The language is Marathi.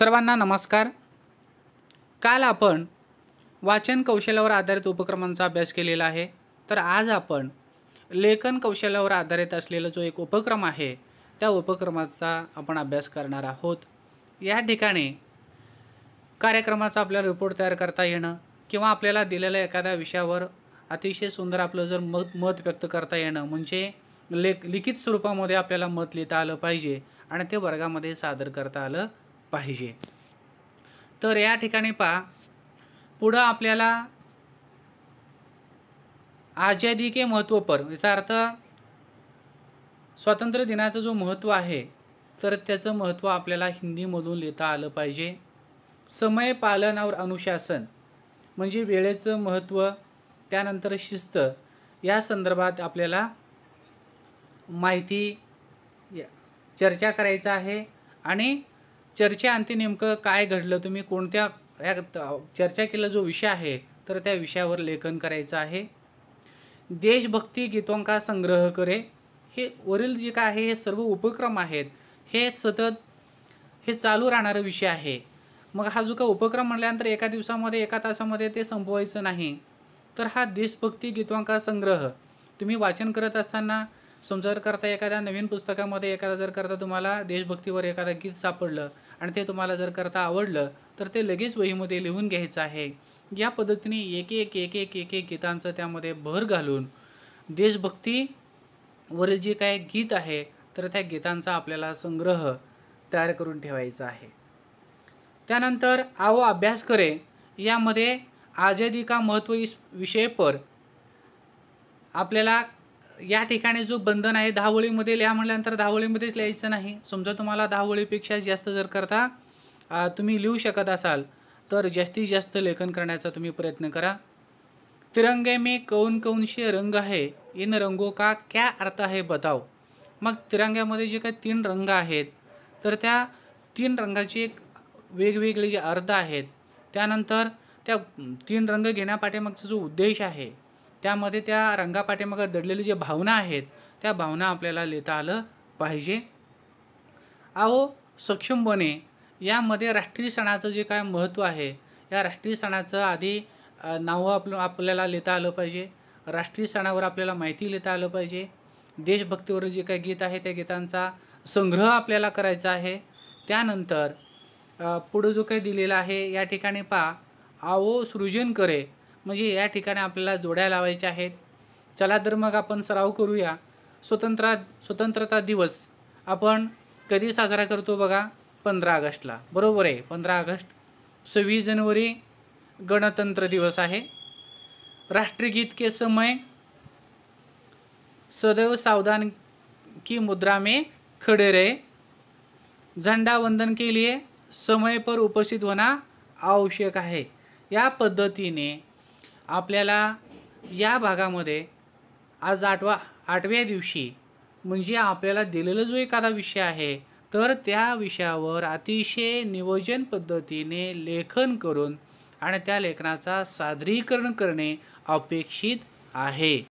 सर्वांना नमस्कार काल आपण वाचन कौशल्यावर आधारित उपक्रमांचा अभ्यास केलेला आहे तर आज आपण लेखन कौशल्यावर आधारित असलेला जो एक उपक्रम आहे त्या उपक्रमाचा आपण अभ्यास करणार आहोत या ठिकाणी कार्यक्रमाचा आपल्याला रिपोर्ट तयार करता येणं किंवा आपल्याला दिलेल्या एखाद्या विषयावर अतिशय सुंदर आपलं जर मत मत व्यक्त करता येणं म्हणजे लेख लिखित स्वरूपामध्ये आपल्याला मत लिहिता आलं पाहिजे आणि ते वर्गामध्ये सादर करता आलं पाहिजे तर या ठिकाणी पहा पुढं आपल्याला आजादी के महत्त्व पर याचा अर्थ स्वातंत्र्य दिनाचं जो महत्त्व आहे तर त्याचं महत्त्व आपल्याला हिंदीमधून लिहिता आलं पाहिजे समय पालनावर अनुशासन म्हणजे वेळेचं महत्त्व त्यानंतर शिस्त या संदर्भात आपल्याला माहिती चर्चा करायचं आहे आणि चर्चेअंती नेमकं काय घडलं तुम्ही कोणत्या या चर्चा केला जो विषय आहे तर त्या विषयावर लेखन करायचं आहे देशभक्ती गीतोंका संग्रह करे हे वरील जे काय आहे हे सर्व उपक्रम आहेत हे सतत हे चालू राहणारा विषय आहे मग हा जो काय उपक्रम म्हटल्यानंतर एका दिवसामध्ये एका तासामध्ये ते संपवायचं नाही तर हा देशभक्ती गीतोंका संग्रह तुम्ही वाचन करत असताना समजा जर करता एखाद्या नवीन पुस्तकामध्ये एखादा जर करता तुम्हाला देशभक्तीवर एखादं गीत सापडलं आणि ते तुम्हाला जर करता आवडलं तर ते लगेच वहीमध्ये लिहून घ्यायचं आहे या पद्धतीने एक एक एक एक एक एक गीतांचं त्यामध्ये भर घालून देशभक्तीवरील जे काय गीत आहे तर त्या गीतांचा आपल्याला संग्रह तयार करून ठेवायचा आहे त्यानंतर आवो अभ्यास करे यामध्ये आजादी का महत्व इस विषय पर आपल्याला या ठिकाणी जो बंधन आहे दहावळीमध्ये लिहा म्हटल्यानंतर दहावळीमध्येच लिहायचं नाही समजा तुम्हाला दहावळीपेक्षा जास्त जर करता तुम्ही लिहू शकत असाल तर जास्तीत जास्त लेखन करण्याचा तुम्ही प्रयत्न करा तिरंगे मी कौन कौन रंग आहे इन रंगो का क्या अर्थ आहे बताव मग तिरंग्यामध्ये जे काही तीन रंग आहेत तर त्या तीन रंगाचे एक वेगवेगळे जे अर्थ आहेत त्यानंतर त्या तीन रंग घेण्यापाठीमागचा जो उद्देश आहे त्यामध्ये त्या रंगापाठीमागं दडलेली जे भावना आहेत त्या भावना आपल्याला लिहिता आलं पाहिजे आहो सक्षम बने यामध्ये राष्ट्रीय सणाचं जे काय महत्त्व आहे या राष्ट्रीय सणाचं आधी नावं आपलं आपल्याला लिहिता आलं पाहिजे राष्ट्रीय सणावर आपल्याला माहिती लिहिता आलं पाहिजे देशभक्तीवर जे काही गीत आहे त्या गीतांचा संग्रह आपल्याला करायचा आहे त्यानंतर पुढं जो काही दिलेला आहे या ठिकाणी पा आओ सृजन करे म्हणजे या ठिकाणी आपल्याला जोड्या लावायच्या आहेत चला तर मग आपण सराव करूया स्वतंत्र स्वतंत्रता दिवस आपण कधी साजरा करतो बघा पंधरा ऑगस्टला बरोबर आहे पंधरा ऑगस्ट सव्वीस जानेवारी गणतंत्र दिवस आहे राष्ट्रगीत के समय सदैव सावधान की मुद्रा में खड़े रहे झंडा वंदन के लिए समय पर उपस्थित होना आवश्यक आहे या पद्धतीने आपल्याला या भागामध्ये आज आठवा आठव्या दिवशी म्हणजे आपल्याला दिलेला जो एखादा विषय आहे तर त्या विषयावर अतिशय नियोजन पद्धतीने लेखन करून आणि त्या लेखनाचा सादरीकरण करणे अपेक्षित आहे